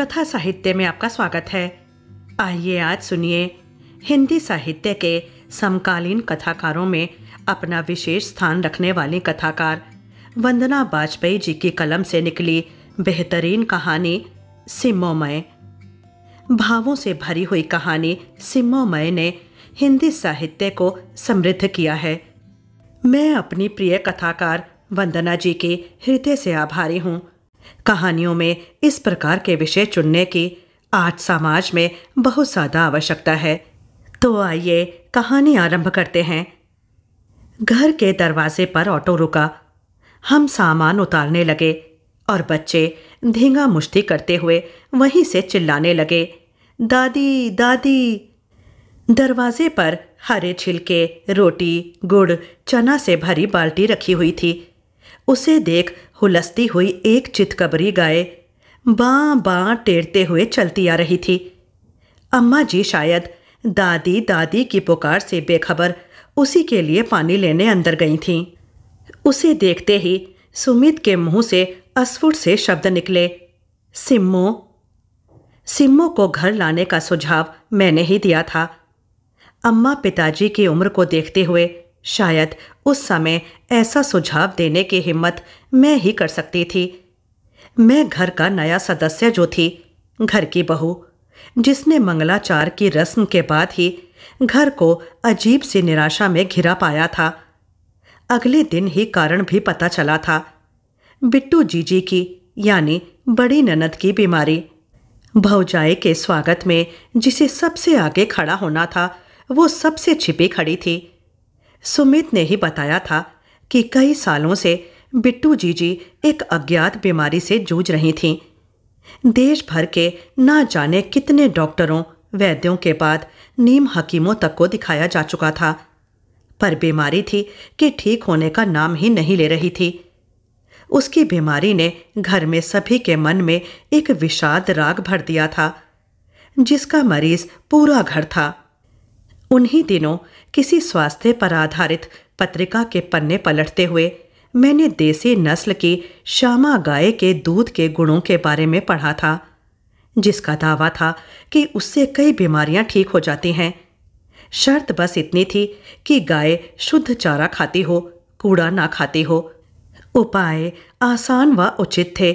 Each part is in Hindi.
कथा साहित्य में आपका स्वागत है आइए आज सुनिए हिंदी साहित्य के समकालीन कथाकारों में अपना विशेष स्थान रखने वाली कथाकार वंदना वाजपेयी जी की कलम से निकली बेहतरीन कहानी सिमोमय भावों से भरी हुई कहानी सिमोमय ने हिंदी साहित्य को समृद्ध किया है मैं अपनी प्रिय कथाकार वंदना जी के हृदय से आभारी हूँ कहानियों में इस प्रकार के विषय चुनने की आज समाज में बहुत ज़्यादा आवश्यकता है तो आइए कहानी आरंभ करते हैं घर के दरवाजे पर ऑटो रुका हम सामान उतारने लगे और बच्चे धींगा मुश्ती करते हुए वहीं से चिल्लाने लगे दादी दादी दरवाजे पर हरे छिलके रोटी गुड़ चना से भरी बाल्टी रखी हुई थी उसे देख हुलसती हुई एक चितकबरी गाय बाँ बाँ टेरते हुए चलती आ रही थी अम्मा जी शायद दादी दादी की पुकार से बेखबर उसी के लिए पानी लेने अंदर गई थीं उसे देखते ही सुमित के मुंह से अस्फुट से शब्द निकले सिम्मो सिम्मो को घर लाने का सुझाव मैंने ही दिया था अम्मा पिताजी की उम्र को देखते हुए शायद उस समय ऐसा सुझाव देने की हिम्मत मैं ही कर सकती थी मैं घर का नया सदस्य जो थी घर की बहू जिसने मंगलाचार की रस्म के बाद ही घर को अजीब सी निराशा में घिरा पाया था अगले दिन ही कारण भी पता चला था बिट्टू जीजी की यानी बड़ी ननद की बीमारी भौजाई के स्वागत में जिसे सबसे आगे खड़ा होना था वो सबसे छिपी खड़ी थी सुमित ने ही बताया था कि कई सालों से बिट्टू जीजी एक अज्ञात बीमारी से जूझ रही थीं देश भर के ना जाने कितने डॉक्टरों वैद्यों के बाद नीम हकीमों तक को दिखाया जा चुका था पर बीमारी थी कि ठीक होने का नाम ही नहीं ले रही थी उसकी बीमारी ने घर में सभी के मन में एक विषाद राग भर दिया था जिसका मरीज पूरा घर था उन्हीं दिनों किसी स्वास्थ्य पर आधारित पत्रिका के पन्ने पलटते हुए मैंने देसी नस्ल की श्यामा गाय के दूध के गुणों के बारे में पढ़ा था जिसका दावा था कि उससे कई बीमारियां ठीक हो जाती हैं शर्त बस इतनी थी कि गाय शुद्ध चारा खाती हो कूड़ा ना खाती हो उपाय आसान व उचित थे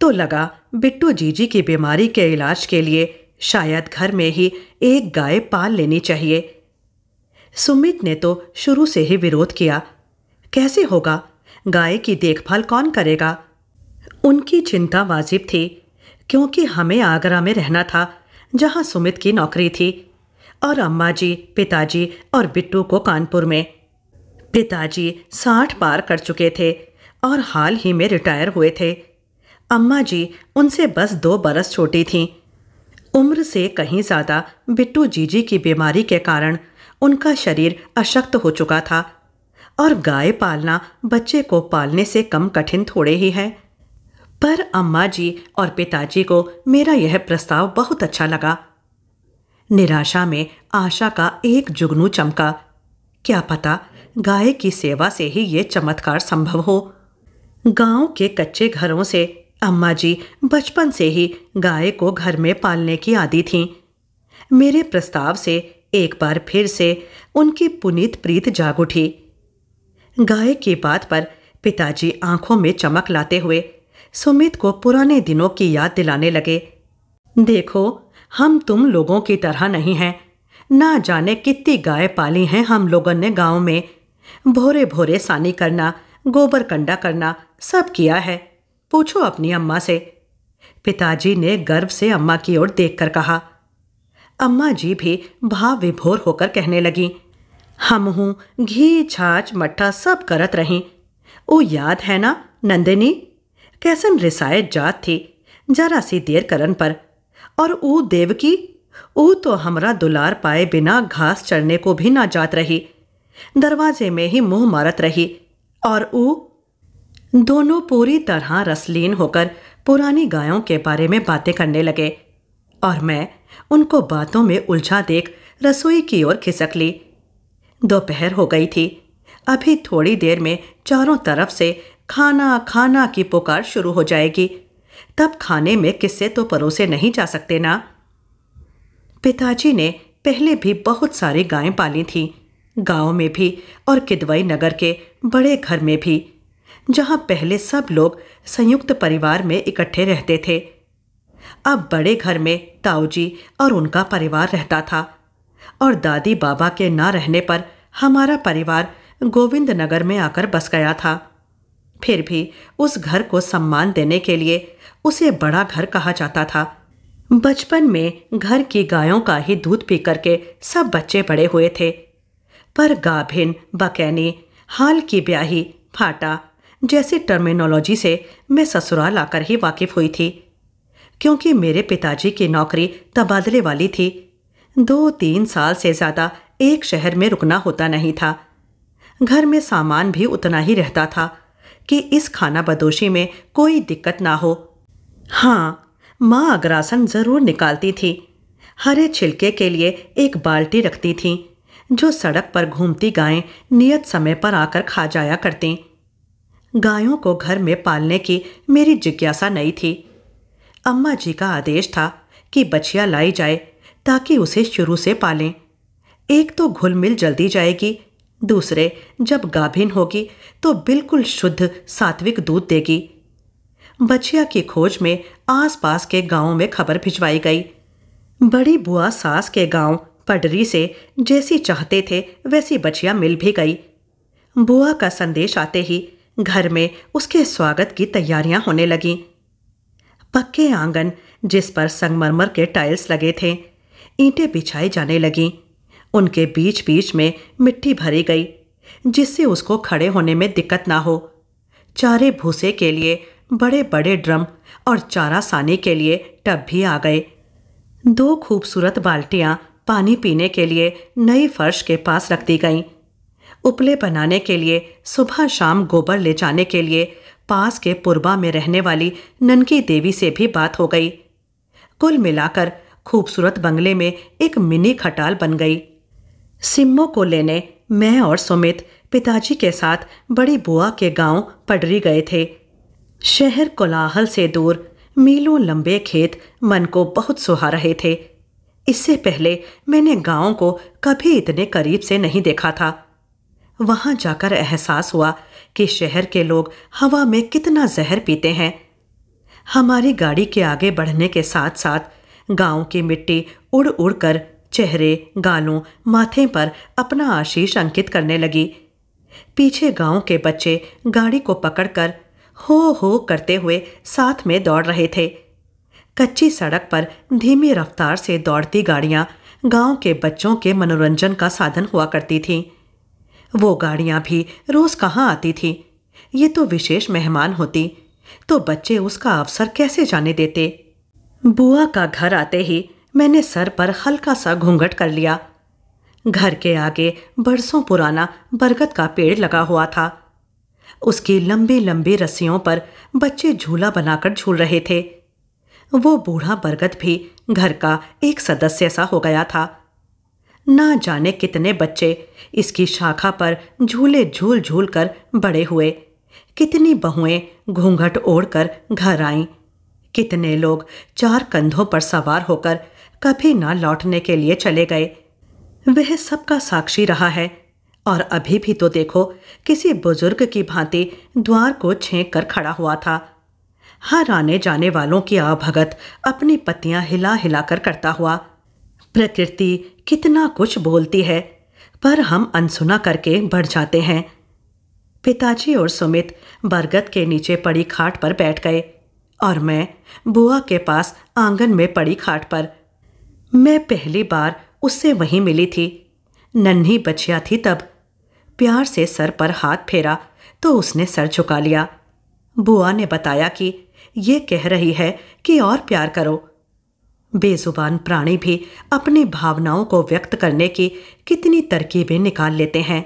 तो लगा बिट्टू जीजी की बीमारी के इलाज के लिए शायद घर में ही एक गाय पाल लेनी चाहिए सुमित ने तो शुरू से ही विरोध किया कैसे होगा गाय की देखभाल कौन करेगा उनकी चिंता वाजिब थी क्योंकि हमें आगरा में रहना था जहाँ सुमित की नौकरी थी और अम्मा जी पिताजी और बिट्टू को कानपुर में पिताजी साठ पार कर चुके थे और हाल ही में रिटायर हुए थे अम्मा जी उनसे बस दो बरस छोटी थीं उम्र से कहीं ज़्यादा बिट्टू जीजी की बीमारी के कारण उनका शरीर अशक्त हो चुका था और गाय पालना बच्चे को पालने से कम कठिन थोड़े ही है पर अम्मा जी और पिताजी को मेरा यह प्रस्ताव बहुत अच्छा लगा निराशा में आशा का एक जुगनू चमका क्या पता गाय की सेवा से ही ये चमत्कार संभव हो गांव के कच्चे घरों से अम्मा जी बचपन से ही गाय को घर में पालने की आदि थीं मेरे प्रस्ताव से एक बार फिर से उनकी पुनीत प्रीत जाग उठी गाय की बात पर पिताजी आंखों में चमक लाते हुए सुमित को पुराने दिनों की याद दिलाने लगे देखो हम तुम लोगों की तरह नहीं हैं ना जाने कितनी गाय पाली हैं हम लोगों ने गांव में भोरे भोरे सानी करना गोबर कंडा करना सब किया है पूछो अपनी अम्मा से पिताजी ने गर्व से अम्मा की ओर देखकर कहा अम्मा जी भी भाव विभोर होकर कहने लगी हम हूँ घी छाछ मट्ठा सब करत रही ओ याद है ना नंदिनी कैसन रिसायत जात थी जरा सी देर करन पर और ऊ देव की ऊ तो हमरा दुलार पाए बिना घास चढ़ने को भी ना जात रही दरवाजे में ही मुंह मारत रही और ऊ दोनों पूरी तरह रसलीन होकर पुरानी गायों के बारे में बातें करने लगे और मैं उनको बातों में उलझा देख रसोई की ओर खिसक ली दोपहर हो गई थी अभी थोड़ी देर में चारों तरफ से खाना खाना की पुकार शुरू हो जाएगी तब खाने में किससे तो परोसे नहीं जा सकते ना पिताजी ने पहले भी बहुत सारी गायें पाली थीं गांव में भी और किदवई नगर के बड़े घर में भी जहां पहले सब लोग संयुक्त परिवार में इकट्ठे रहते थे अब बड़े घर में ताऊजी और उनका परिवार रहता था और दादी बाबा के ना रहने पर हमारा परिवार गोविंद नगर में आकर बस गया था फिर भी उस घर को सम्मान देने के लिए उसे बड़ा घर कहा जाता था बचपन में घर की गायों का ही दूध पी करके सब बच्चे बड़े हुए थे पर गाभिन बकैनी हाल की ब्याही फाटा जैसी टर्मिनोलॉजी से मैं ससुराल आकर ही वाकिफ हुई थी क्योंकि मेरे पिताजी की नौकरी तबादले वाली थी दो तीन साल से ज़्यादा एक शहर में रुकना होता नहीं था घर में सामान भी उतना ही रहता था कि इस खाना बदोशी में कोई दिक्कत ना हो हाँ माँ अग्रासन ज़रूर निकालती थी हरे छिलके के लिए एक बाल्टी रखती थी जो सड़क पर घूमती गायें नियत समय पर आकर खा जाया करती गायों को घर में पालने की मेरी जिज्ञासा नहीं थी अम्मा जी का आदेश था कि बछिया लाई जाए ताकि उसे शुरू से पालें एक तो घुल मिल जल्दी जाएगी दूसरे जब गाभिन होगी तो बिल्कुल शुद्ध सात्विक दूध देगी बछिया की खोज में आसपास के गांवों में खबर भिजवाई गई बड़ी बुआ सास के गांव पडरी से जैसी चाहते थे वैसी बछिया मिल भी गई बुआ का संदेश आते ही घर में उसके स्वागत की तैयारियां होने लगीं पक्के आंगन जिस पर संगमरमर के टाइल्स लगे थे ईंटें बिछाई जाने लगीं उनके बीच बीच में मिट्टी भरी गई जिससे उसको खड़े होने में दिक्कत ना हो चारे भूसे के लिए बड़े बड़े ड्रम और चारा सानी के लिए टब भी आ गए दो खूबसूरत बाल्टियाँ पानी पीने के लिए नई फर्श के पास रख दी गईं उपले बनाने के लिए सुबह शाम गोबर ले जाने के लिए पास के पुरबा में रहने वाली ननकी देवी से भी बात हो गई कुल मिलाकर खूबसूरत बंगले में एक मिनी खटाल बन गई सिम्मो को लेने मैं और सुमित पिताजी के साथ बड़ी बुआ के गांव पडरी गए थे शहर कोलाहल से दूर मीलों लंबे खेत मन को बहुत सुहा रहे थे इससे पहले मैंने गांव को कभी इतने करीब से नहीं देखा था वहां जाकर एहसास हुआ कि शहर के लोग हवा में कितना जहर पीते हैं हमारी गाड़ी के आगे बढ़ने के साथ साथ गांव की मिट्टी उड़ उड़ कर चेहरे गालों माथे पर अपना आशीष अंकित करने लगी पीछे गांव के बच्चे गाड़ी को पकड़कर हो हो करते हुए साथ में दौड़ रहे थे कच्ची सड़क पर धीमी रफ्तार से दौड़ती गाड़ियां गांव के बच्चों के मनोरंजन का साधन हुआ करती थीं वो गाड़ियाँ भी रोज़ कहाँ आती थी ये तो विशेष मेहमान होती तो बच्चे उसका अवसर कैसे जाने देते बुआ का घर आते ही मैंने सर पर हल्का सा घूंघट कर लिया घर के आगे बरसों पुराना बरगद का पेड़ लगा हुआ था उसकी लंबी लंबी रस्सियों पर बच्चे झूला बनाकर झूल रहे थे वो बूढ़ा बरगद भी घर का एक सदस्य सा हो गया था ना जाने कितने बच्चे इसकी शाखा पर झूले झूल झूल कर बड़े हुए कितनी बहुएं घूंघट ओढ़कर घर आईं कितने लोग चार कंधों पर सवार होकर कभी ना लौटने के लिए चले गए वह सबका साक्षी रहा है और अभी भी तो देखो किसी बुजुर्ग की भांति द्वार को छेंक कर खड़ा हुआ था हर आने जाने वालों की आभगत अपनी पत्तियां हिला हिला कर करता हुआ प्रकृति कितना कुछ बोलती है पर हम अनसुना करके बढ़ जाते हैं पिताजी और सुमित बरगद के नीचे पड़ी खाट पर बैठ गए और मैं बुआ के पास आंगन में पड़ी खाट पर मैं पहली बार उससे वहीं मिली थी नन्ही बचिया थी तब प्यार से सर पर हाथ फेरा तो उसने सर झुका लिया बुआ ने बताया कि ये कह रही है कि और प्यार करो बेजुबान प्राणी भी अपनी भावनाओं को व्यक्त करने की कितनी तरकीबें निकाल लेते हैं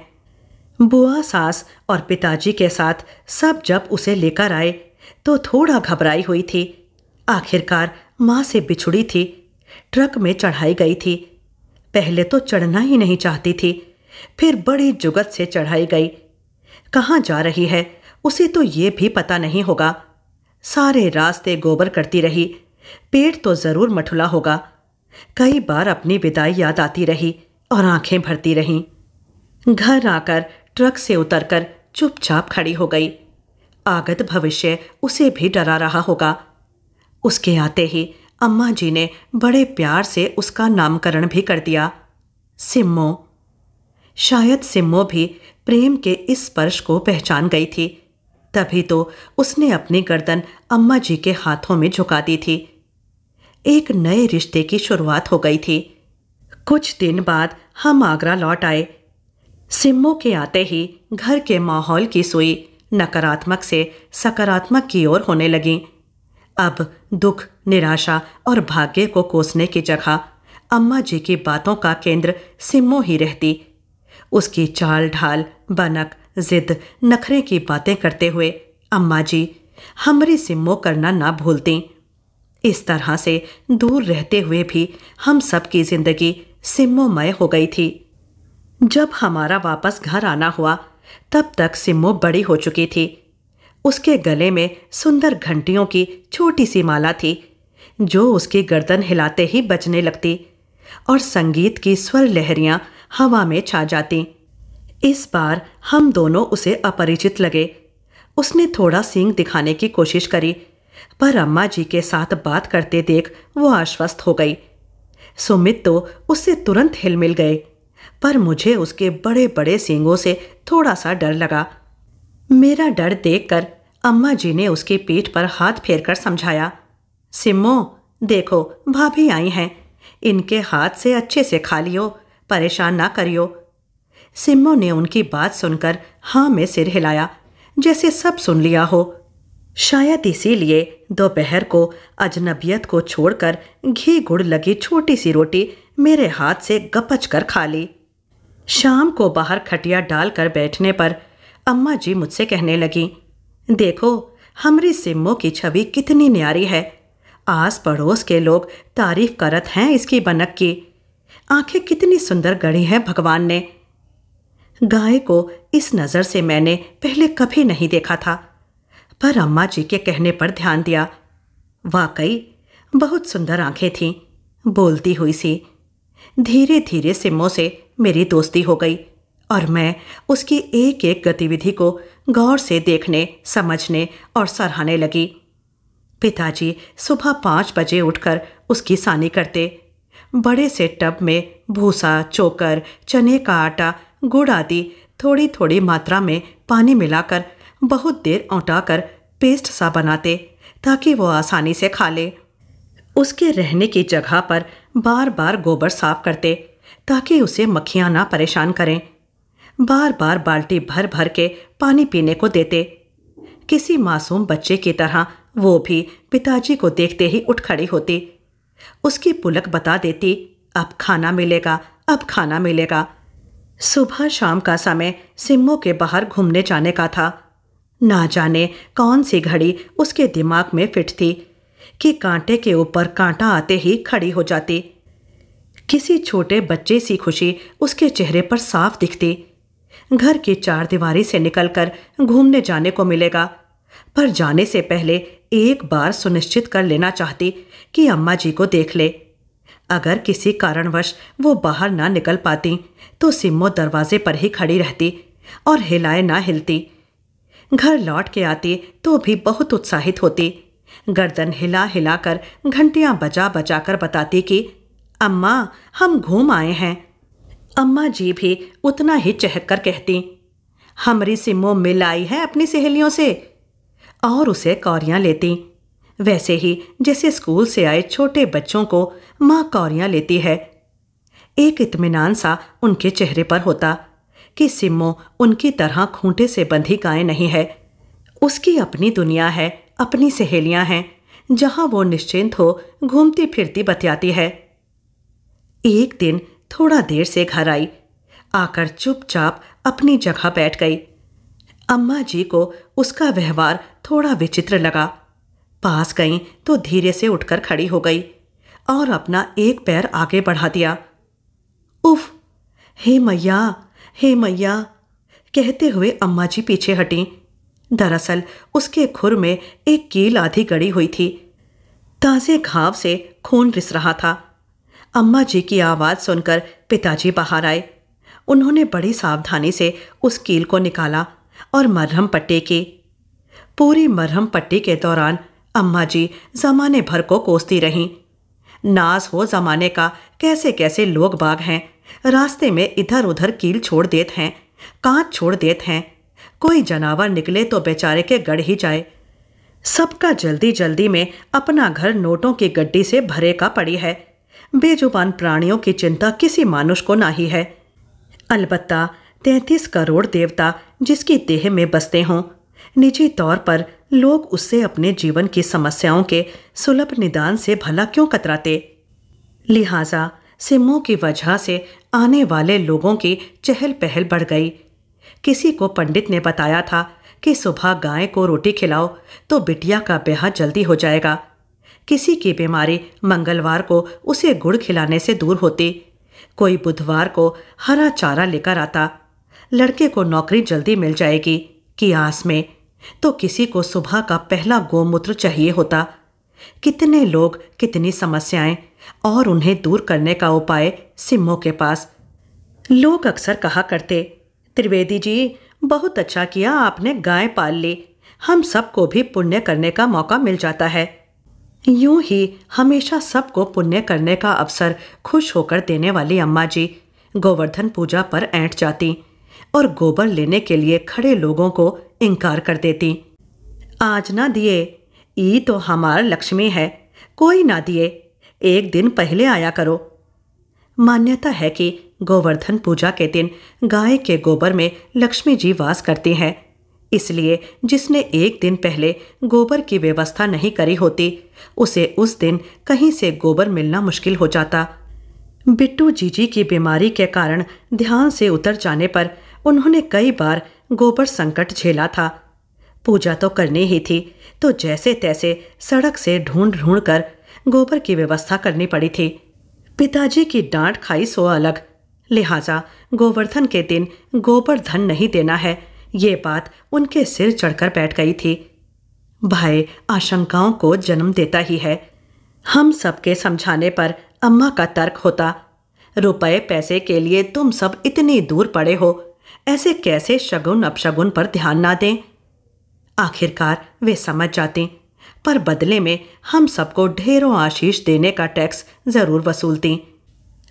बुआ सास और पिताजी के साथ सब जब उसे लेकर आए तो थोड़ा घबराई हुई थी आखिरकार माँ से बिछुड़ी थी ट्रक में चढ़ाई गई थी पहले तो चढ़ना ही नहीं चाहती थी फिर बड़ी जुगत से चढ़ाई गई कहाँ जा रही है उसे तो ये भी पता नहीं होगा सारे रास्ते गोबर करती रही पेट तो ज़रूर मठुला होगा कई बार अपनी विदाई याद आती रही और आंखें भरती रहीं घर आकर ट्रक से उतरकर चुपचाप खड़ी हो गई आगत भविष्य उसे भी डरा रहा होगा उसके आते ही अम्मा जी ने बड़े प्यार से उसका नामकरण भी कर दिया सिम्मो शायद सिम्मो भी प्रेम के इस स्पर्श को पहचान गई थी तभी तो उसने अपनी गर्दन अम्मा जी के हाथों में झुका दी थी एक नए रिश्ते की शुरुआत हो गई थी कुछ दिन बाद हम आगरा लौट आए सिम्मो के आते ही घर के माहौल की सुई नकारात्मक से सकारात्मक की ओर होने लगी अब दुख निराशा और भाग्य को कोसने की जगह अम्मा जी की बातों का केंद्र सिम्मो ही रहती उसकी चाल ढाल बनक जिद नखरे की बातें करते हुए अम्मा जी हमारी सिम्मो करना ना भूलती इस तरह से दूर रहते हुए भी हम सब की जिंदगी सिमोमय हो गई थी जब हमारा वापस घर आना हुआ तब तक सिमो बड़ी हो चुकी थी उसके गले में सुंदर घंटियों की छोटी सी माला थी जो उसकी गर्दन हिलाते ही बचने लगती और संगीत की स्वर लहरियां हवा में छा जाती इस बार हम दोनों उसे अपरिचित लगे उसने थोड़ा सींग दिखाने की कोशिश करी पर अम्मा जी के साथ बात करते देख वो आश्वस्त हो गई सुमित तो उससे तुरंत हिल मिल गए पर मुझे उसके बड़े बड़े सींगों से थोड़ा सा डर लगा मेरा डर देखकर अम्मा जी ने उसके पीठ पर हाथ फेर कर समझाया सिमो देखो भाभी आई हैं इनके हाथ से अच्छे से खा लियो परेशान ना करियो सिमो ने उनकी बात सुनकर हाँ में सिर हिलाया जैसे सब सुन लिया हो शायद इसीलिए दोपहर को अजनबियत को छोड़कर घी गुड़ लगी छोटी सी रोटी मेरे हाथ से गपच कर खा ली शाम को बाहर खटिया डालकर बैठने पर अम्मा जी मुझसे कहने लगी देखो हमारी सिम्मो की छवि कितनी न्यारी है आस पड़ोस के लोग तारीफ करत हैं इसकी बनक की आंखें कितनी सुंदर गढ़ी हैं भगवान ने गाय को इस नज़र से मैंने पहले कभी नहीं देखा था पर अम्मा जी के कहने पर ध्यान दिया वाकई बहुत सुंदर आंखें थीं बोलती हुई सी धीरे धीरे सिमो से मेरी दोस्ती हो गई और मैं उसकी एक एक गतिविधि को गौर से देखने समझने और सराहने लगी पिताजी सुबह पाँच बजे उठकर उसकी सानी करते बड़े से टब में भूसा चोकर चने का आटा गुड़ आदि थोड़ी थोड़ी मात्रा में पानी मिलाकर बहुत देर औटाकर पेस्ट सा बनाते ताकि वो आसानी से खा ले उसके रहने की जगह पर बार बार गोबर साफ करते ताकि उसे मक्खियाँ ना परेशान करें बार बार बाल्टी भर भर के पानी पीने को देते किसी मासूम बच्चे की तरह वो भी पिताजी को देखते ही उठ खड़ी होती उसकी पुलक बता देती अब खाना मिलेगा अब खाना मिलेगा सुबह शाम का समय सिम्मो के बाहर घूमने जाने का था ना जाने कौन सी घड़ी उसके दिमाग में फिट थी कि कांटे के ऊपर कांटा आते ही खड़ी हो जाती किसी छोटे बच्चे सी खुशी उसके चेहरे पर साफ दिखती घर की चार दीवारी से निकलकर घूमने जाने को मिलेगा पर जाने से पहले एक बार सुनिश्चित कर लेना चाहती कि अम्मा जी को देख ले अगर किसी कारणवश वो बाहर ना निकल पाती तो सिमो दरवाजे पर ही खड़ी रहती और हिलाए ना हिलती घर लौट के आते तो भी बहुत उत्साहित होते गर्दन हिला हिला कर घंटियाँ बजा बजा कर बताते कि अम्मा हम घूम आए हैं अम्मा जी भी उतना ही चहक कर कहती हमरी सिमो मिल आई है अपनी सहेलियों से और उसे कौरियाँ लेती वैसे ही जैसे स्कूल से आए छोटे बच्चों को माँ कौरियाँ लेती है एक इत्मीनान सा उनके चेहरे पर होता कि सिम्मो उनकी तरह खूंटे से बंधी गाय नहीं है उसकी अपनी दुनिया है अपनी सहेलियां हैं जहां वो निश्चिंत हो घूमती फिरती बतियाती है एक दिन थोड़ा देर से घर आई आकर चुपचाप अपनी जगह बैठ गई अम्मा जी को उसका व्यवहार थोड़ा विचित्र लगा पास गई तो धीरे से उठकर खड़ी हो गई और अपना एक पैर आगे बढ़ा दिया उफ हे मैया हे मैया कहते हुए अम्मा जी पीछे हटीं दरअसल उसके खुर में एक कील आधी गड़ी हुई थी ताज़े घाव से खून रिस रहा था अम्मा जी की आवाज़ सुनकर पिताजी बाहर आए उन्होंने बड़ी सावधानी से उस कील को निकाला और मरहम पट्टी की पूरी मरहम पट्टी के दौरान अम्मा जी ज़माने भर को कोसती रहीं नाज हो ज़माने का कैसे कैसे लोग बाग हैं रास्ते में इधर उधर कील छोड़ देते हैं कांच छोड़ देते हैं कोई जनावर निकले तो बेचारे के गढ़ ही जाए सबका जल्दी जल्दी में अपना घर नोटों की गड्डी से भरे का पड़ी है बेजुबान प्राणियों की चिंता किसी मानुष को ना ही है अलबत्ता तैंतीस करोड़ देवता जिसकी देह में बसते हों निजी तौर पर लोग उससे अपने जीवन की समस्याओं के सुलभ निदान से भला क्यों कतराते लिहाजा सिमों की वजह से आने वाले लोगों की चहल पहल बढ़ गई किसी को पंडित ने बताया था कि सुबह गाय को रोटी खिलाओ तो बिटिया का ब्याह जल्दी हो जाएगा किसी की बीमारी मंगलवार को उसे गुड़ खिलाने से दूर होती कोई बुधवार को हरा चारा लेकर आता लड़के को नौकरी जल्दी मिल जाएगी कि आस में तो किसी को सुबह का पहला गोमूत्र चाहिए होता कितने लोग कितनी समस्याएं और उन्हें दूर करने का उपाय सिम्मो के पास लोग अक्सर कहा करते त्रिवेदी जी बहुत अच्छा किया आपने गाय पाल ली हम सबको भी पुण्य करने का मौका मिल जाता है यूं ही हमेशा सबको पुण्य करने का अवसर खुश होकर देने वाली अम्मा जी गोवर्धन पूजा पर ऐंट जाती और गोबर लेने के लिए खड़े लोगों को इनकार कर देती आज ना दिए ई तो हमार लक्ष्मी है कोई ना दिए एक दिन पहले आया करो मान्यता है कि गोवर्धन पूजा के दिन गाय के गोबर में लक्ष्मी जी वास करती हैं इसलिए जिसने एक दिन पहले गोबर की व्यवस्था नहीं करी होती उसे उस दिन कहीं से गोबर मिलना मुश्किल हो जाता बिट्टू जीजी की बीमारी के कारण ध्यान से उतर जाने पर उन्होंने कई बार गोबर संकट झेला था पूजा तो करनी ही थी तो जैसे तैसे सड़क से ढूंढ ढूंढ कर गोबर की व्यवस्था करनी पड़ी थी पिताजी की डांट खाई सो अलग लिहाजा गोवर्धन के दिन गोबर धन नहीं देना है ये बात उनके सिर चढ़कर बैठ गई थी भाई आशंकाओं को जन्म देता ही है हम सबके समझाने पर अम्मा का तर्क होता रुपए पैसे के लिए तुम सब इतनी दूर पड़े हो ऐसे कैसे शगुन अपशगुन पर ध्यान ना दें आखिरकार वे समझ जाती पर बदले में हम सबको ढेरों आशीष देने का टैक्स ज़रूर वसूलती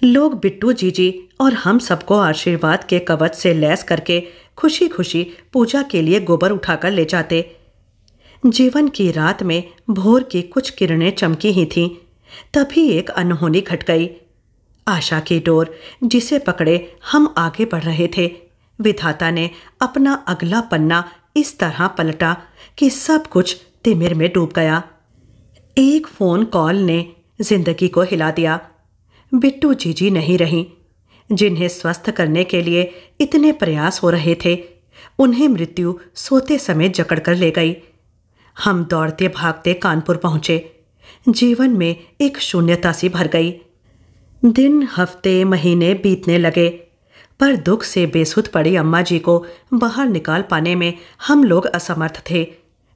लोग बिट्टू जीजी और हम सबको आशीर्वाद के कवच से लैस करके खुशी खुशी पूजा के लिए गोबर उठाकर ले जाते जीवन की रात में भोर की कुछ किरणें चमकी ही थीं तभी एक अनहोनी घट गई आशा की डोर जिसे पकड़े हम आगे बढ़ रहे थे विधाता ने अपना अगला पन्ना इस तरह पलटा कि सब कुछ तिमिर में डूब गया एक फ़ोन कॉल ने जिंदगी को हिला दिया बिट्टू जीजी नहीं रही जिन्हें स्वस्थ करने के लिए इतने प्रयास हो रहे थे उन्हें मृत्यु सोते समय जकड़ कर ले गई हम दौड़ते भागते कानपुर पहुंचे जीवन में एक शून्यता सी भर गई दिन हफ्ते महीने बीतने लगे पर दुख से बेसुध पड़ी अम्मा जी को बाहर निकाल पाने में हम लोग असमर्थ थे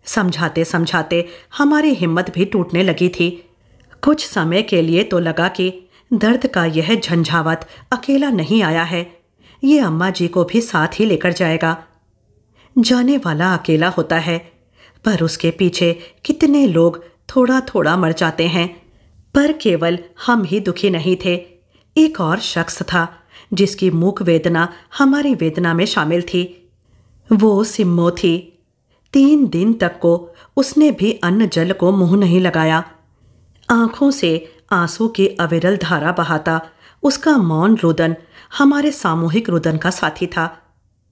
समझाते समझाते हमारी हिम्मत भी टूटने लगी थी कुछ समय के लिए तो लगा कि दर्द का यह झंझावत अकेला नहीं आया है ये अम्मा जी को भी साथ ही लेकर जाएगा जाने वाला अकेला होता है पर उसके पीछे कितने लोग थोड़ा थोड़ा मर जाते हैं पर केवल हम ही दुखी नहीं थे एक और शख्स था जिसकी मूक वेदना हमारी वेदना में शामिल थी वो सिम्मो थी तीन दिन तक को उसने भी अन्न जल को मुंह नहीं लगाया आंखों से आंसू की अविरल धारा बहाता उसका मौन रुदन हमारे सामूहिक रुदन का साथी था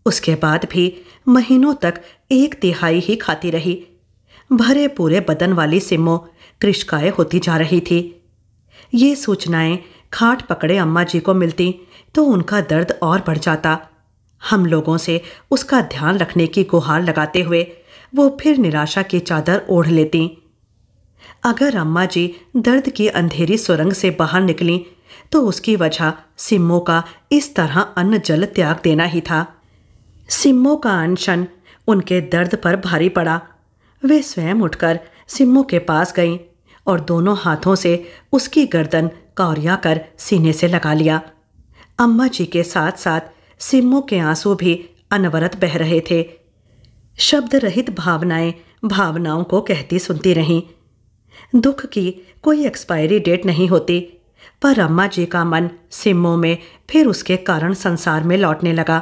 उसके बाद भी महीनों तक एक तिहाई ही खाती रही भरे पूरे बदन वाली सिमो कृष्काए होती जा रही थी ये सूचनाएं खाट पकड़े अम्मा जी को मिलती तो उनका दर्द और बढ़ जाता हम लोगों से उसका ध्यान रखने की गुहार लगाते हुए वो फिर निराशा की चादर ओढ़ लेती अगर अम्मा जी दर्द की अंधेरी सुरंग से बाहर निकली तो उसकी वजह सिम्मो का इस तरह अन्न जल त्याग देना ही था सिम्मो का अनशन उनके दर्द पर भारी पड़ा वे स्वयं उठकर सिम्मो के पास गईं और दोनों हाथों से उसकी गर्दन कौरिया कर सीने से लगा लिया अम्मा जी के साथ साथ सिम्मो के आंसू भी अनवरत बह रहे थे शब्द रहित भावनाएं भावनाओं को कहती सुनती रहीं दुख की कोई एक्सपायरी डेट नहीं होती पर अम्मा जी का मन सिमों में फिर उसके कारण संसार में लौटने लगा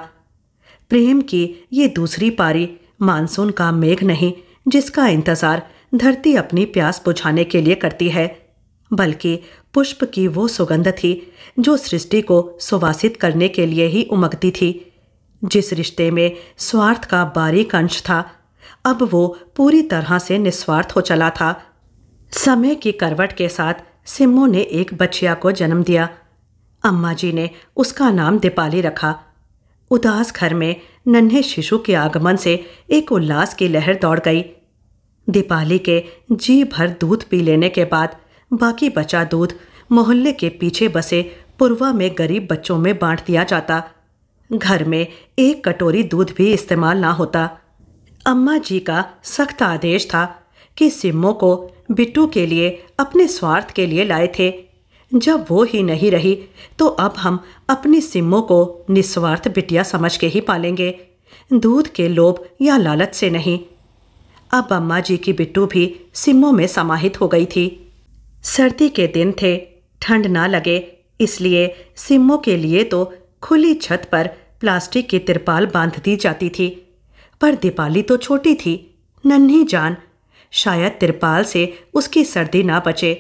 प्रेम की ये दूसरी पारी मानसून का मेघ नहीं जिसका इंतज़ार धरती अपनी प्यास बुझाने के लिए करती है बल्कि पुष्प की वो सुगंध थी जो सृष्टि को सुवासित करने के लिए ही उमगती थी जिस रिश्ते में स्वार्थ का बारीक अंश था अब वो पूरी तरह से निस्वार्थ हो चला था समय की करवट के साथ सिम्मो ने एक बच्चिया को जन्म दिया अम्मा जी ने उसका नाम दीपाली रखा उदास घर में नन्हे शिशु के आगमन से एक उल्लास की लहर दौड़ गई दीपाली के जी भर दूध पी लेने के बाद बाकी बचा दूध मोहल्ले के पीछे बसे पुरवा में गरीब बच्चों में बांट दिया जाता घर में एक कटोरी दूध भी इस्तेमाल ना होता अम्मा जी का सख्त आदेश था कि सिम्मो को बिट्टू के लिए अपने स्वार्थ के लिए लाए थे जब वो ही नहीं रही तो अब हम अपनी सिम्मो को निस्वार्थ बिटिया समझ के ही पालेंगे दूध के लोभ या लालच से नहीं अब अम्मा जी की बिट्टू भी सिम्मो में समाहित हो गई थी सर्दी के दिन थे ठंड ना लगे इसलिए सिम्मो के लिए तो खुली छत पर प्लास्टिक की तिरपाल बांध दी जाती थी पर दीपाली तो छोटी थी नन्ही जान शायद तिरपाल से उसकी सर्दी ना बचे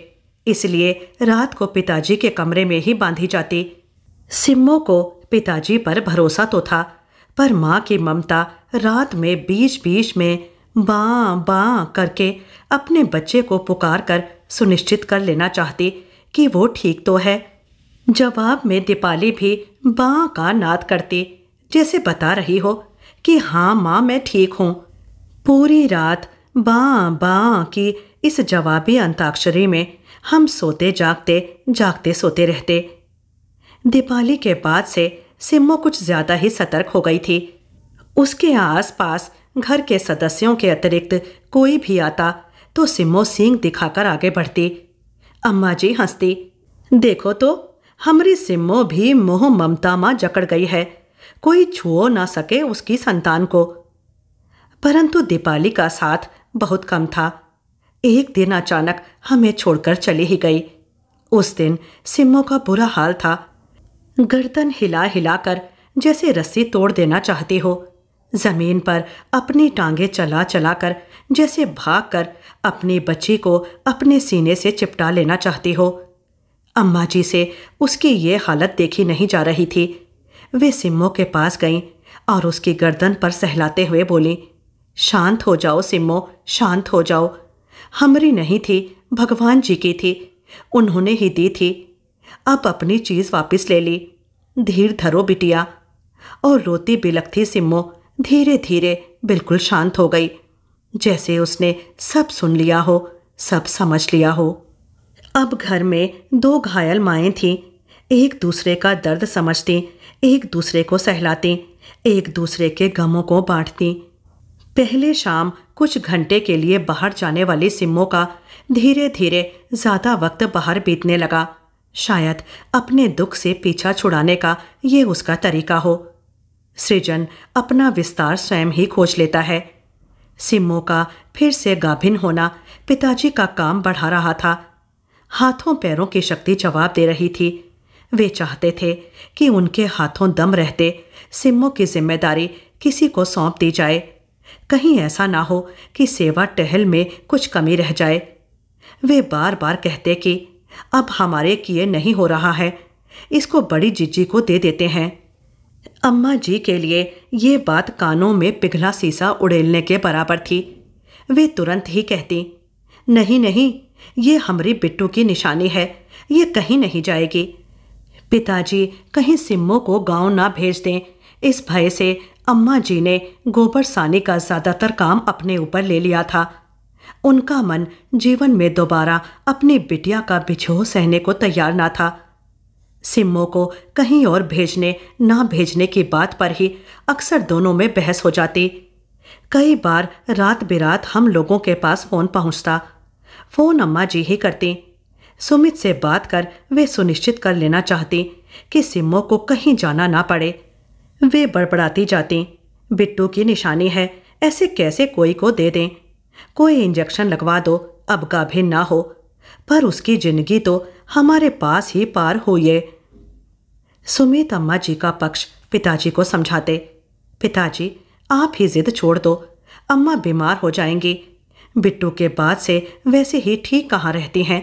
इसलिए रात को पिताजी के कमरे में ही बांधी जाती सिम्मो को पिताजी पर भरोसा तो था पर माँ की ममता रात में बीच बीच में बाँ बाँ करके अपने बच्चे को पुकार कर सुनिश्चित कर लेना चाहती कि वो ठीक तो है जवाब में दीपाली भी बाँ का नाद करते जैसे बता रही हो कि हाँ माँ मैं ठीक हूँ पूरी रात बाँ बाँ की इस जवाबी अंताक्षरी में हम सोते जागते जागते सोते रहते दीपाली के बाद से सिम्मो कुछ ज़्यादा ही सतर्क हो गई थी उसके आसपास घर के सदस्यों के अतिरिक्त कोई भी आता तो सिम्मो सींग दिखाकर आगे बढ़ती अम्मा जी हंसती देखो तो हमरी सिमो भी मोह ममता मां जकड़ गई है कोई छुओ ना सके उसकी संतान को परंतु दीपाली का साथ बहुत कम था एक दिन अचानक हमें छोड़कर चली ही गई उस दिन सिमो का बुरा हाल था गर्दन हिला हिला कर जैसे रस्सी तोड़ देना चाहती हो जमीन पर अपनी टांगे चला चला कर जैसे भाग कर अपनी बच्ची को अपने सीने से चिपटा लेना चाहती हो अम्मा जी से उसकी ये हालत देखी नहीं जा रही थी वे सिम्मो के पास गईं और उसकी गर्दन पर सहलाते हुए बोली शांत हो जाओ सिम्मो शांत हो जाओ हमरी नहीं थी भगवान जी की थी उन्होंने ही दी थी अब अपनी चीज़ वापस ले ली धीर धरो बिटिया और रोती बिलखती सिम्मो धीरे धीरे बिल्कुल शांत हो गई जैसे उसने सब सुन लिया हो सब समझ लिया हो अब घर में दो घायल माएँ थीं एक दूसरे का दर्द समझती एक दूसरे को सहलाती एक दूसरे के गमों को बांटती पहले शाम कुछ घंटे के लिए बाहर जाने वाली सिमों का धीरे धीरे ज़्यादा वक्त बाहर बीतने लगा शायद अपने दुख से पीछा छुड़ाने का ये उसका तरीका हो सृजन अपना विस्तार स्वयं ही खोज लेता है सिमो का फिर से गाभिन होना पिताजी का काम बढ़ा रहा था हाथों पैरों की शक्ति जवाब दे रही थी वे चाहते थे कि उनके हाथों दम रहते सिमों की जिम्मेदारी किसी को सौंप दी जाए कहीं ऐसा ना हो कि सेवा टहल में कुछ कमी रह जाए वे बार बार कहते कि अब हमारे किए नहीं हो रहा है इसको बड़ी जिज्जी को दे देते हैं अम्मा जी के लिए ये बात कानों में पिघला सीसा उड़ेलने के बराबर थी वे तुरंत ही कहती नहीं नहीं ये हमारे बिट्टू की निशानी है ये कहीं नहीं जाएगी पिताजी कहीं सिम्मो को गांव ना भेज दें इस भय से अम्मा जी ने गोबर सानी का ज़्यादातर काम अपने ऊपर ले लिया था उनका मन जीवन में दोबारा अपनी बिटिया का बिछोह सहने को तैयार ना था सिम्मो को कहीं और भेजने ना भेजने की बात पर ही अक्सर दोनों में बहस हो जाती कई बार रात बिरात हम लोगों के पास फ़ोन पहुंचता फोन अम्मा जी ही करते सुमित से बात कर वे सुनिश्चित कर लेना चाहते कि सिम्मो को कहीं जाना ना पड़े वे बड़बड़ाती जाती बिट्टू की निशानी है ऐसे कैसे कोई को दे दें कोई इंजेक्शन लगवा दो अब का भी ना हो पर उसकी जिंदगी तो हमारे पास ही पार हो सुमित अम्मा जी का पक्ष पिताजी को समझाते पिताजी आप ही जिद छोड़ दो अम्मा बीमार हो जाएंगी बिट्टू के बाद से वैसे ही ठीक कहाँ रहती हैं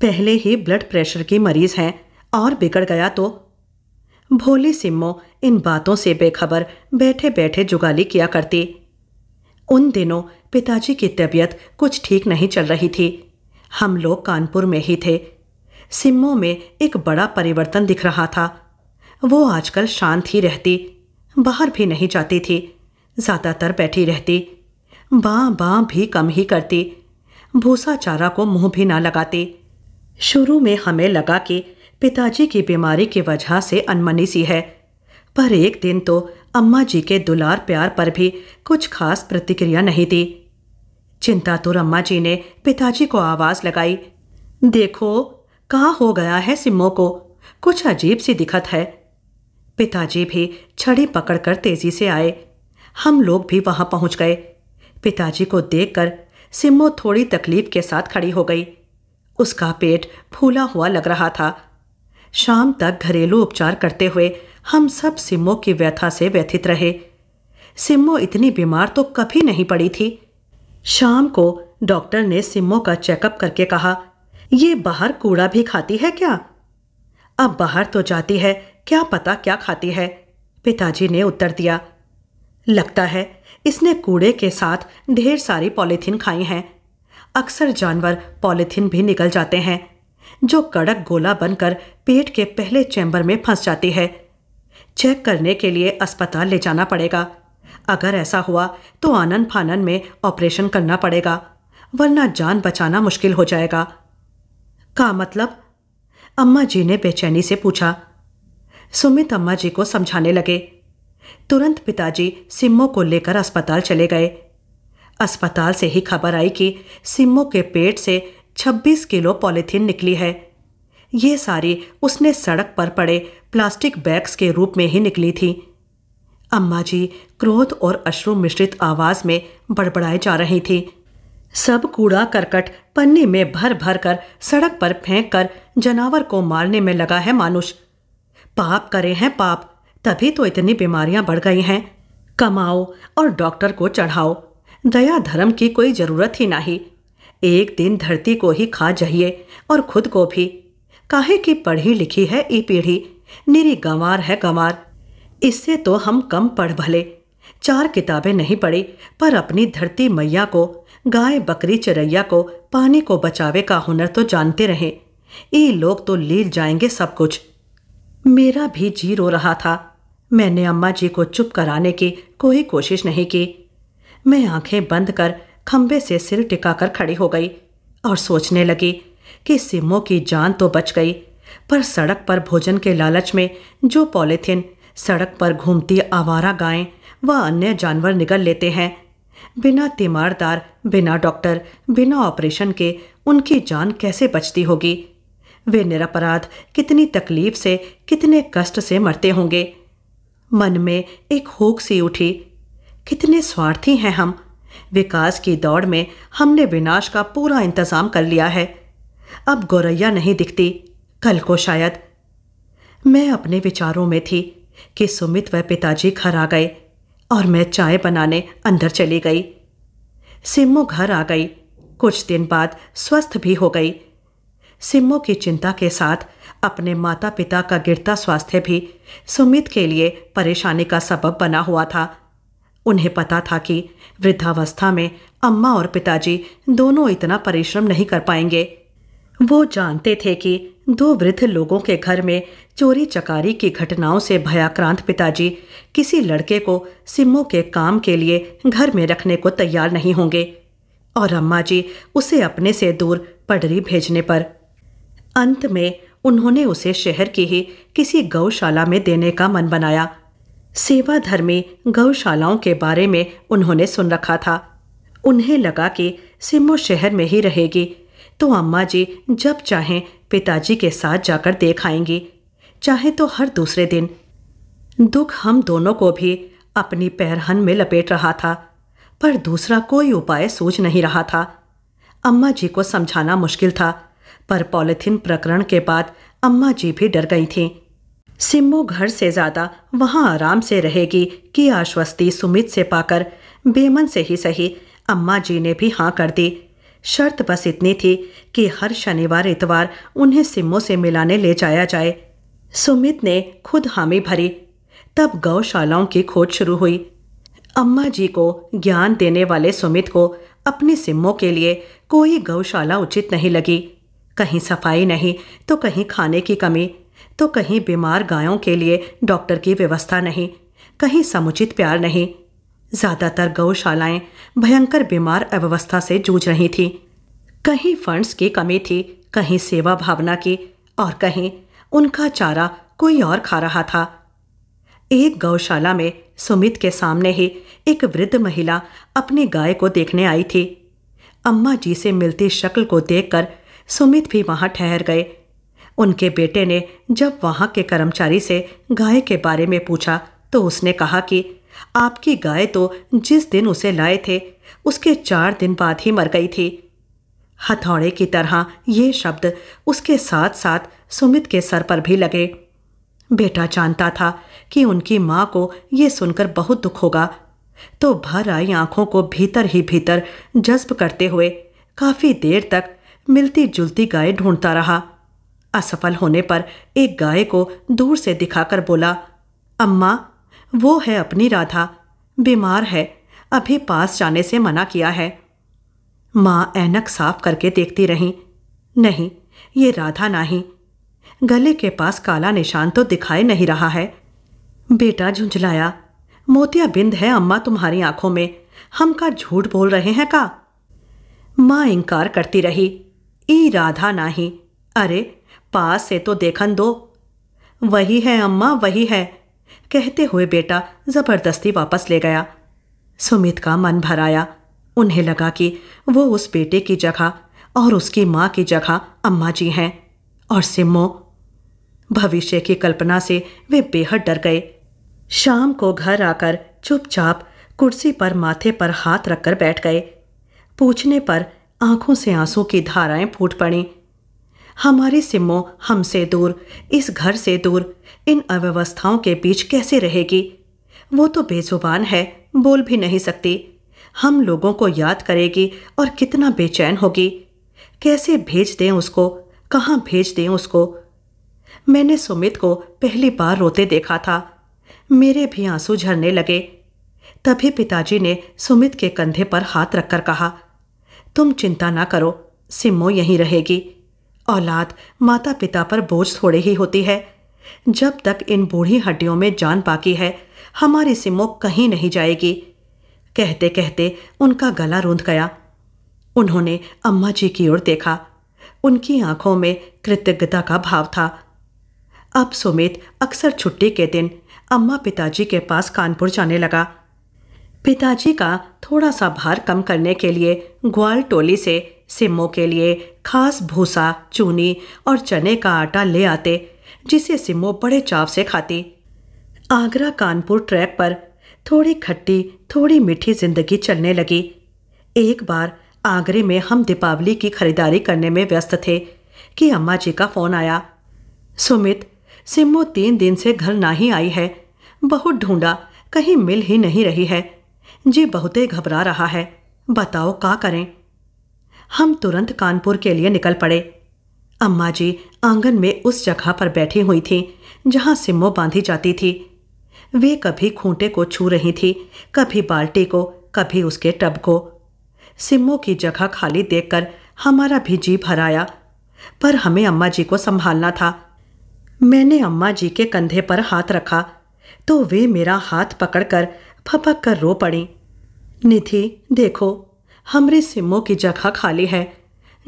पहले ही ब्लड प्रेशर की मरीज हैं और बिगड़ गया तो भोली सिम्मो इन बातों से बेखबर बैठे बैठे जुगाली किया करती उन दिनों पिताजी की तबीयत कुछ ठीक नहीं चल रही थी हम लोग कानपुर में ही थे सिम्मो में एक बड़ा परिवर्तन दिख रहा था वो आजकल शांत ही रहती बाहर भी नहीं जाती थी ज़्यादातर बैठी रहती बाँ बाँ भी कम ही करते भूसा चारा को मुंह भी ना लगाते शुरू में हमें लगा कि पिताजी की बीमारी की वजह से अनमनी सी है पर एक दिन तो अम्मा जी के दुलार प्यार पर भी कुछ खास प्रतिक्रिया नहीं दी चिंता तो अम्मा जी ने पिताजी को आवाज़ लगाई देखो कहाँ हो गया है सिम्मो को कुछ अजीब सी दिखत है पिताजी भी छड़ी पकड़कर तेजी से आए हम लोग भी वहाँ पहुँच गए पिताजी को देखकर सिम्मो थोड़ी तकलीफ के साथ खड़ी हो गई उसका पेट फूला हुआ लग रहा था शाम तक घरेलू उपचार करते हुए हम सब सिम्मो की व्यथा से व्यथित रहे सिम्मो इतनी बीमार तो कभी नहीं पड़ी थी शाम को डॉक्टर ने सिम्मो का चेकअप करके कहा ये बाहर कूड़ा भी खाती है क्या अब बाहर तो जाती है क्या पता क्या खाती है पिताजी ने उत्तर दिया लगता है इसने कूड़े के साथ ढेर सारी पॉलीथीन खाई हैं अक्सर जानवर पॉलीथीन भी निकल जाते हैं जो कड़क गोला बनकर पेट के पहले चैम्बर में फंस जाती है चेक करने के लिए अस्पताल ले जाना पड़ेगा अगर ऐसा हुआ तो आनन फानन में ऑपरेशन करना पड़ेगा वरना जान बचाना मुश्किल हो जाएगा का मतलब अम्मा जी ने बेचैनी से पूछा सुमित अम्मा जी को समझाने लगे तुरंत पिताजी सिम्मो को लेकर अस्पताल चले गए अस्पताल से ही खबर आई कि सिम्मो के पेट से 26 किलो पॉलीथीन निकली है ये सारी उसने सड़क पर पड़े प्लास्टिक बैग्स के रूप में ही निकली थी अम्मा जी क्रोध और अश्रु मिश्रित आवाज में बड़बड़ाए जा रही थी सब कूड़ा करकट पन्नी में भर भर कर सड़क पर फेंक कर जनावर को मारने में लगा है मानुष पाप करे हैं पाप तभी तो इतनी बीमारियां बढ़ गई हैं कमाओ और डॉक्टर को चढ़ाओ दया धर्म की कोई ज़रूरत ही नहीं एक दिन धरती को ही खा जाइए और खुद को भी काहे की पढ़ी लिखी है ई पीढ़ी निरी गंवार है गंवार इससे तो हम कम पढ़ भले चार किताबें नहीं पढ़ी पर अपनी धरती मैया को गाय बकरी चरैया को पानी को बचावे का हुनर तो जानते रहे ई लोग तो लील जाएंगे सब कुछ मेरा भी जी रो रहा था मैंने अम्मा जी को चुप कराने की कोई कोशिश नहीं की मैं आंखें बंद कर खंबे से सिर टिकाकर खड़ी हो गई और सोचने लगी कि सिमो की जान तो बच गई पर सड़क पर भोजन के लालच में जो पॉलीथिन सड़क पर घूमती आवारा गायें व अन्य जानवर निगल लेते हैं बिना तीमारदार बिना डॉक्टर बिना ऑपरेशन के उनकी जान कैसे बचती होगी वे निरपराध कितनी तकलीफ से कितने कष्ट से मरते होंगे मन में एक होक सी उठी कितने स्वार्थी हैं हम विकास की दौड़ में हमने विनाश का पूरा इंतजाम कर लिया है अब गौरैया नहीं दिखती कल को शायद मैं अपने विचारों में थी कि सुमित व पिताजी घर आ गए और मैं चाय बनाने अंदर चली गई सिम्मो घर आ गई कुछ दिन बाद स्वस्थ भी हो गई सिम्मो की चिंता के साथ अपने माता पिता का गिरता स्वास्थ्य भी सुमित के लिए परेशानी का सबब बना हुआ था उन्हें पता था कि वृद्धावस्था में अम्मा और पिताजी दोनों इतना परिश्रम नहीं कर पाएंगे वो जानते थे कि दो वृद्ध लोगों के घर में चोरी चकारी की घटनाओं से भयाक्रांत पिताजी किसी लड़के को सिमो के काम के लिए घर में रखने को तैयार नहीं होंगे और अम्मा जी उसे अपने से दूर पडरी भेजने पर अंत में उन्होंने उसे शहर की ही किसी गौशाला में देने का मन बनाया सेवा धर्मी गौशालाओं के बारे में उन्होंने सुन रखा था उन्हें लगा कि सिमो शहर में ही रहेगी तो अम्मा जी जब चाहें पिताजी के साथ जाकर देख आएंगी चाहे तो हर दूसरे दिन दुख हम दोनों को भी अपनी पैरहन में लपेट रहा था पर दूसरा कोई उपाय सूझ नहीं रहा था अम्मा जी को समझाना मुश्किल था पर पॉलिथीन प्रकरण के बाद अम्मा जी भी डर गई थीं सिम्मो घर से ज़्यादा वहां आराम से रहेगी कि आश्वस्ति सुमित से पाकर बेमन से ही सही अम्मा जी ने भी हाँ कर दी शर्त बस इतनी थी कि हर शनिवार इतवार उन्हें सिम्मो से मिलाने ले जाया जाए सुमित ने खुद हामी भरी तब गौशालाओं की खोज शुरू हुई अम्मा जी को ज्ञान देने वाले सुमित को अपनी सिम्मों के लिए कोई गौशाला उचित नहीं लगी कहीं सफाई नहीं तो कहीं खाने की कमी तो कहीं बीमार गायों के लिए डॉक्टर की व्यवस्था नहीं कहीं समुचित प्यार नहीं ज़्यादातर गौशालाएं भयंकर बीमार अव्यवस्था से जूझ रही थी कहीं फंड्स की कमी थी कहीं सेवा भावना की और कहीं उनका चारा कोई और खा रहा था एक गौशाला में सुमित के सामने ही एक वृद्ध महिला अपनी गाय को देखने आई थी अम्मा जी से मिलती शक्ल को देखकर सुमित भी वहाँ ठहर गए उनके बेटे ने जब वहाँ के कर्मचारी से गाय के बारे में पूछा तो उसने कहा कि आपकी गाय तो जिस दिन उसे लाए थे उसके चार दिन बाद ही मर गई थी हथौड़े की तरह ये शब्द उसके साथ साथ सुमित के सर पर भी लगे बेटा जानता था कि उनकी माँ को ये सुनकर बहुत दुख होगा तो भर आई आंखों को भीतर ही भीतर जज्ब करते हुए काफ़ी देर तक मिलती जुलती गाय ढूंढता रहा असफल होने पर एक गाय को दूर से दिखाकर बोला अम्मा वो है अपनी राधा बीमार है अभी पास जाने से मना किया है माँ ऐनक साफ करके देखती रहीं नहीं ये राधा नहीं गले के पास काला निशान तो दिखाई नहीं रहा है बेटा झुंझलाया मोतिया बिंद है अम्मा तुम्हारी आंखों में हम का झूठ बोल रहे हैं का माँ इंकार करती रही ई राधा नाही अरे पास से तो देखन दो वही है अम्मा वही है कहते हुए बेटा ज़बरदस्ती वापस ले गया सुमित का मन भर आया उन्हें लगा कि वो उस बेटे की जगह और उसकी माँ की जगह अम्मा जी हैं और सिम्मो भविष्य की कल्पना से वे बेहद डर गए शाम को घर आकर चुपचाप कुर्सी पर माथे पर हाथ रखकर बैठ गए पूछने पर आंखों से आंसू की धाराएं फूट पड़ी हमारी सिमो हमसे दूर इस घर से दूर इन अव्यवस्थाओं के बीच कैसे रहेगी वो तो बेजुबान है बोल भी नहीं सकती हम लोगों को याद करेगी और कितना बेचैन होगी कैसे भेज दें उसको कहाँ भेज दें उसको मैंने सुमित को पहली बार रोते देखा था मेरे भी आंसू झरने लगे तभी पिताजी ने सुमित के कंधे पर हाथ रखकर कहा तुम चिंता ना करो सिमो यहीं रहेगी औलाद माता पिता पर बोझ थोड़े ही होती है जब तक इन बूढ़ी हड्डियों में जान बाकी है हमारी सिमो कहीं नहीं जाएगी कहते कहते उनका गला रूंध गया उन्होंने अम्मा जी की ओर देखा उनकी आंखों में कृतज्ञता का भाव था अब सुमित अक्सर छुट्टी के दिन अम्मा पिताजी के पास कानपुर जाने लगा पिताजी का थोड़ा सा भार कम करने के लिए ग्वाल टोली से सिमो के लिए खास भूसा चूनी और चने का आटा ले आते जिसे सिमो बड़े चाव से खाती आगरा कानपुर ट्रैक पर थोड़ी खट्टी थोड़ी मीठी जिंदगी चलने लगी एक बार आगरे में हम दीपावली की खरीदारी करने में व्यस्त थे कि अम्मा जी का फोन आया सुमित सिमो तीन दिन से घर ना ही आई है बहुत ढूंढा कहीं मिल ही नहीं रही है जी बहुते घबरा रहा है बताओ का करें हम तुरंत कानपुर के लिए निकल पड़े अम्मा जी आंगन में उस जगह पर बैठी हुई थी जहां सिमो बांधी जाती थी वे कभी खूंटे को छू रही थी कभी बाल्टी को कभी उसके टब को सिमो की जगह खाली देखकर हमारा भी जी भर आया पर हमें अम्मा जी को संभालना था मैंने अम्मा जी के कंधे पर हाथ रखा तो वे मेरा हाथ पकड़कर फपक कर रो पड़ी निधि देखो हमरे सिमो की जगह खाली है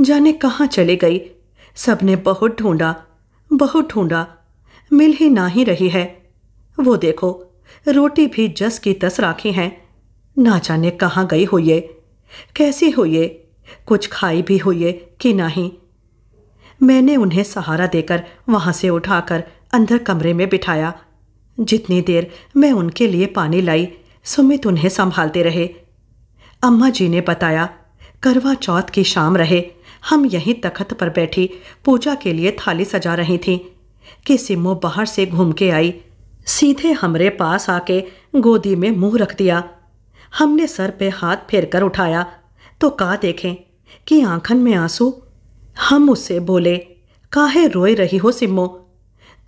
जाने कहाँ चले गई सबने बहुत ढूंढा बहुत ढूंढा मिल ही ना ही रही है वो देखो रोटी भी जस की तस राखी है ना जाने कहाँ गई हो ये कैसी हो ये कुछ खाई भी हो ये कि नहीं मैंने उन्हें सहारा देकर वहाँ से उठाकर अंदर कमरे में बिठाया जितनी देर मैं उनके लिए पानी लाई सुमित उन्हें संभालते रहे अम्मा जी ने बताया करवा चौथ की शाम रहे हम यहीं तखत पर बैठी पूजा के लिए थाली सजा रही थी कि सिमो बाहर से घूम के आई सीधे हमरे पास आके गोदी में मुंह रख दिया हमने सर पे हाथ फेर कर उठाया तो का देखें कि आंखन में आंसू हम उससे बोले काहे रोए रही हो सिमो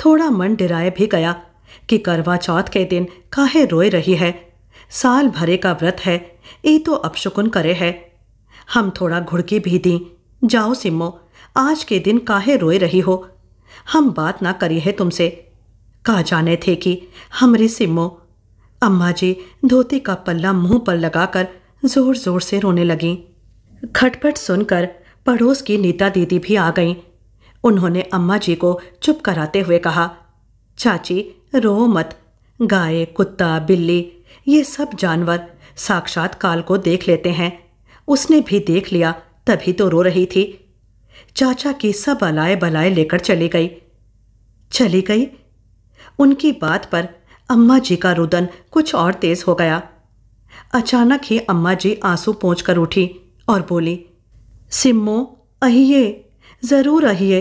थोड़ा मन डिराए भी गया कि करवा चौथ के दिन काहे रोए रही है साल भरे का व्रत है ए तो अपशकुन करे है हम थोड़ा घुड़की भी दी जाओ सिम्मो आज के दिन काहे रोए रही हो हम बात ना करी है तुमसे कहा जाने थे कि हमरी सिम्मो अम्मा जी धोती का पल्ला मुंह पर लगाकर जोर जोर से रोने लगीं खटपट सुनकर पड़ोस की नीता दीदी भी आ गईं उन्होंने अम्मा जी को चुप कराते हुए कहा चाची रो मत गाय कुत्ता बिल्ली ये सब जानवर साक्षात काल को देख लेते हैं उसने भी देख लिया तभी तो रो रही थी चाचा की सब अलाए बलाए लेकर चली गई चली गई उनकी बात पर अम्मा जी का रुदन कुछ और तेज हो गया अचानक ही अम्मा जी आंसू पहुँच कर उठी और बोली सिम्मो अहिए ज़रूर अहिए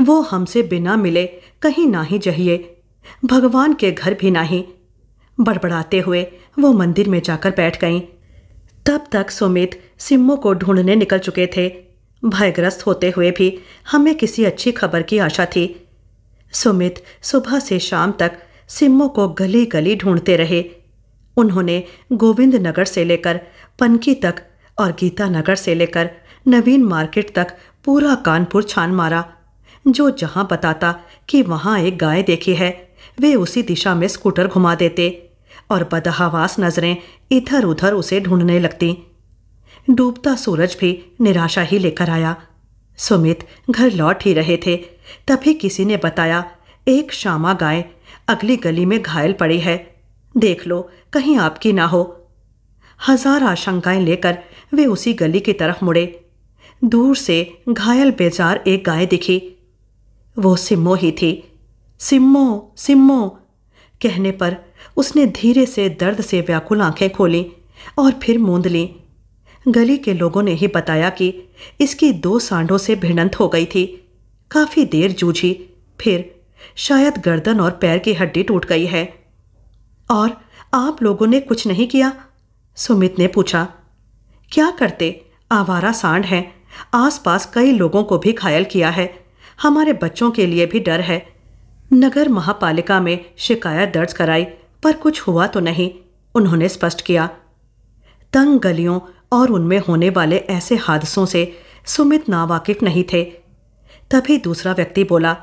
वो हमसे बिना मिले कहीं ना ही चाहिए भगवान के घर भी नहीं बड़बड़ाते हुए वो मंदिर में जाकर बैठ गईं तब तक सुमित सिम्मो को ढूंढने निकल चुके थे भयग्रस्त होते हुए भी हमें किसी अच्छी खबर की आशा थी सुमित सुबह से शाम तक सिम्मो को गली गली ढूंढते रहे उन्होंने गोविंद नगर से लेकर पनकी तक और गीता नगर से लेकर नवीन मार्केट तक पूरा कानपुर छान मारा जो जहाँ बताता कि वहाँ एक गाय देखी है वे उसी दिशा में स्कूटर घुमा देते और बदहावास नजरें इधर उधर उसे ढूंढने लगती डूबता सूरज भी निराशा ही लेकर आया सुमित घर लौट ही रहे थे तभी किसी ने बताया एक श्यामा गाय अगली गली में घायल पड़ी है देख लो कहीं आपकी ना हो हजार आशंकाएं लेकर वे उसी गली की तरफ मुड़े दूर से घायल बेजार एक गाय दिखी वो सिमो ही थी सिम्मो सिम्मो कहने पर उसने धीरे से दर्द से व्याकुल आंखें खोली और फिर मूंद ली गली के लोगों ने ही बताया कि इसकी दो सांडों से भिड़ंत हो गई थी काफ़ी देर जूझी फिर शायद गर्दन और पैर की हड्डी टूट गई है और आप लोगों ने कुछ नहीं किया सुमित ने पूछा क्या करते आवारा सांड है आसपास कई लोगों को भी घायल किया है हमारे बच्चों के लिए भी डर है नगर महापालिका में शिकायत दर्ज कराई पर कुछ हुआ तो नहीं उन्होंने स्पष्ट किया तंग गलियों और उनमें होने वाले ऐसे हादसों से सुमित नावाकिफ नहीं थे तभी दूसरा व्यक्ति बोला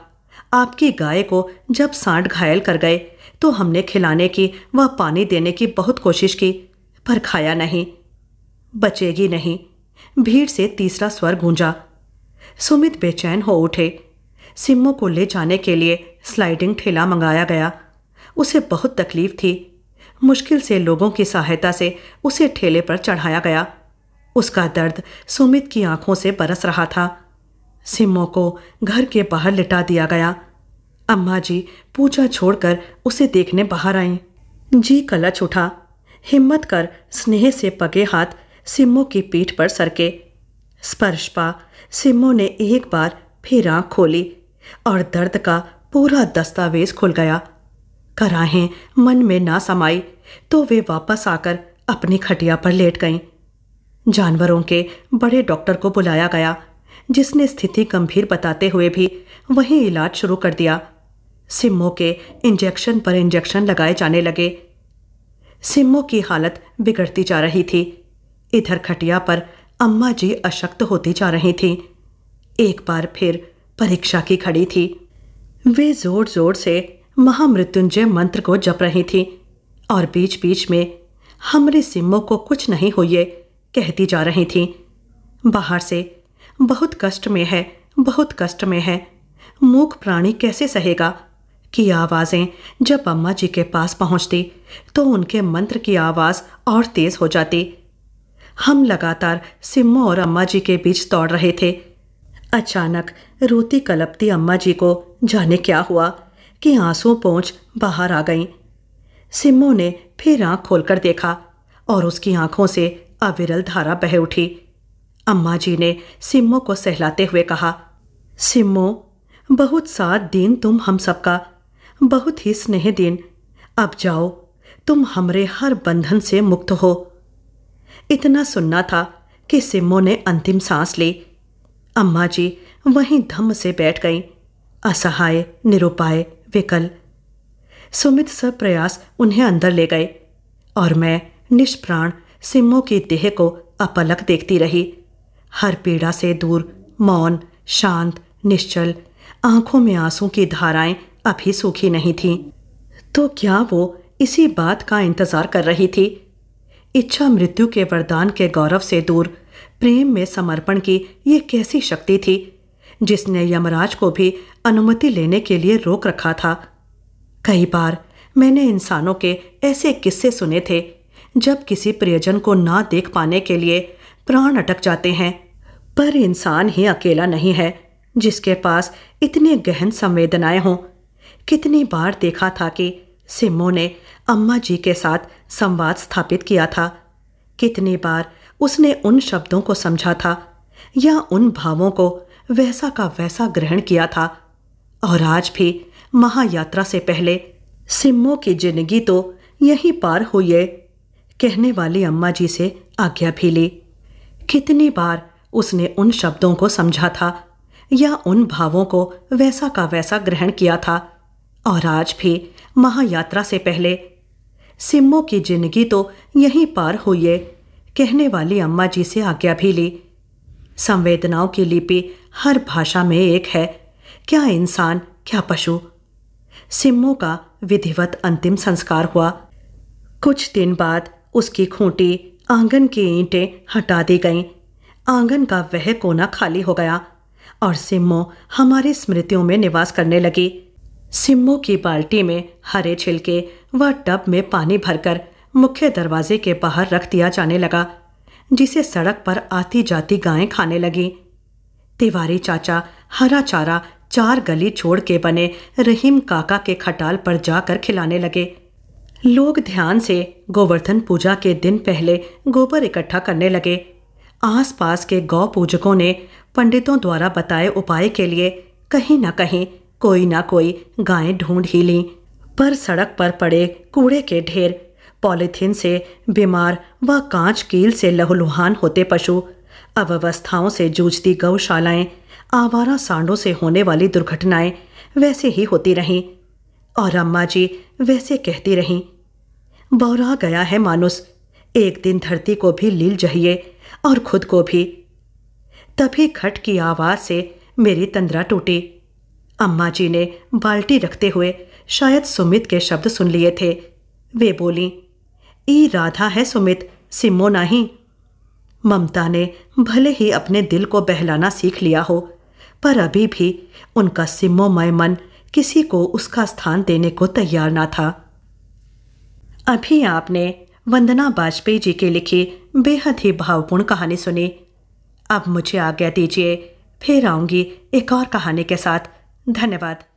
आपकी गाय को जब सांड घायल कर गए तो हमने खिलाने की व पानी देने की बहुत कोशिश की पर खाया नहीं बचेगी नहीं भीड़ से तीसरा स्वर गूंजा सुमित बेचैन हो उठे सिम्मो को ले जाने के लिए स्लाइडिंग ठेला मंगाया गया उसे बहुत तकलीफ थी मुश्किल से लोगों की सहायता से उसे ठेले पर चढ़ाया गया उसका दर्द सुमित की आंखों से बरस रहा था सिम्मो को घर के बाहर लिटा दिया गया अम्मा जी पूजा छोड़कर उसे देखने बाहर आईं जी कलच उठा हिम्मत कर स्नेह से पगे हाथ सिम्मो की पीठ पर सरके स्पर्श पा सिम्मो ने एक बार फिर आँख खोली और दर्द का पूरा दस्तावेज खुल गया कराहें मन में ना समाई तो वे वापस आकर अपनी खटिया पर लेट गईं जानवरों के बड़े डॉक्टर को बुलाया गया जिसने स्थिति गंभीर बताते हुए भी वहीं इलाज शुरू कर दिया सिम्मो के इंजेक्शन पर इंजेक्शन लगाए जाने लगे सिम्मो की हालत बिगड़ती जा रही थी इधर खटिया पर अम्मा जी अशक्त होती जा रही थीं एक बार फिर परीक्षा की खड़ी थी वे जोर जोर से महामृत्युंजय मंत्र को जप रही थी और बीच बीच में हमरे सिम्मो को कुछ नहीं हुई कहती जा रही थी बाहर से बहुत कष्ट में है बहुत कष्ट में है मूक प्राणी कैसे सहेगा की आवाज़ें जब अम्मा जी के पास पहुंचती तो उनके मंत्र की आवाज़ और तेज़ हो जाती हम लगातार सिम्मो और अम्मा जी के बीच दौड़ रहे थे अचानक रोती कलपती अम्मा जी को जाने क्या हुआ कि आंसू पहुँच बाहर आ गईं सिमो ने फिर आँख खोलकर देखा और उसकी आंखों से अविरल धारा बह उठी अम्मा जी ने सिमो को सहलाते हुए कहा सिमो बहुत सात दिन तुम हम सबका बहुत ही स्नेह दिन अब जाओ तुम हमरे हर बंधन से मुक्त हो इतना सुनना था कि सिमो ने अंतिम सांस ली अम्मा जी वहीं धम से बैठ गईं असहाय निरुपाय विकल सुमित सब प्रयास उन्हें अंदर ले गए और मैं निष्प्राण सिम्मो की देह को अपलक देखती रही हर पीड़ा से दूर मौन शांत निश्चल आंखों में आंसू की धाराएं अभी सूखी नहीं थीं तो क्या वो इसी बात का इंतज़ार कर रही थी इच्छा मृत्यु के वरदान के गौरव से दूर प्रेम में समर्पण की ये कैसी शक्ति थी जिसने यमराज को भी अनुमति लेने के लिए रोक रखा था कई बार मैंने इंसानों के ऐसे किस्से सुने थे जब किसी प्रियजन को ना देख पाने के लिए प्राण अटक जाते हैं पर इंसान ही अकेला नहीं है जिसके पास इतनी गहन संवेदनाएं हों कितनी बार देखा था कि सिमो ने अम्मा जी के साथ संवाद स्थापित किया था कितनी बार उसने उन शब्दों को समझा था या उन भावों को वैसा का वैसा ग्रहण किया था और आज भी महायात्रा से पहले सिम्मो की जिंदगी तो यहीं पार हुई है कहने वाली अम्मा जी से आज्ञा भी ली कितनी बार उसने उन शब्दों को समझा था या उन भावों को वैसा का वैसा ग्रहण किया था और आज भी महायात्रा से पहले सिम्मो की जिंदगी तो यहीं पार हुई है कहने वाली अम्मा जी से आज्ञा भी ली संवेदनाओं की लिपि हर भाषा में एक है क्या इंसान क्या पशु सिम्मो का विधिवत अंतिम संस्कार हुआ कुछ दिन बाद उसकी खूंटी आंगन की ईंटें हटा दी गईं आंगन का वह कोना खाली हो गया और सिम्मो हमारी स्मृतियों में निवास करने लगी सिम्मो की बाल्टी में हरे छिलके व टब में पानी भरकर मुख्य दरवाजे के बाहर रख दिया जाने लगा जिसे सड़क पर आती जाती गायें खाने लगी तिवारी चाचा हरा चारा चार गली छोड़ के बने रहीम काका के खटाल पर जाकर खिलाने लगे लोग ध्यान से गोवर्धन पूजा के दिन पहले गोबर इकट्ठा करने लगे आसपास के गौ पूजकों ने पंडितों द्वारा बताए उपाय के लिए कहीं ना कहीं कोई ना कोई गायें ढूंढ ही ली पर सड़क पर पड़े कूड़े के ढेर पॉलीथीन से बीमार व कांच कील से लहूलुहान होते पशु अव्यवस्थाओं से जूझती गौशालाएं आवारा सांडों से होने वाली दुर्घटनाएं वैसे ही होती रहीं और अम्मा जी वैसे कहती रहीं बौरा गया है मानुस एक दिन धरती को भी लील जाइए और खुद को भी तभी खट की आवाज़ से मेरी तंद्रा टूटी अम्मा जी ने बाल्टी रखते हुए शायद सुमित के शब्द सुन लिए थे वे बोली ई राधा है सुमित सिमो नहीं ममता ने भले ही अपने दिल को बहलाना सीख लिया हो पर अभी भी उनका सिमोमय मन किसी को उसका स्थान देने को तैयार ना था अभी आपने वंदना वाजपेयी जी की लिखी बेहद ही भावपूर्ण कहानी सुनी अब मुझे आज्ञा दीजिए फिर आऊंगी एक और कहानी के साथ धन्यवाद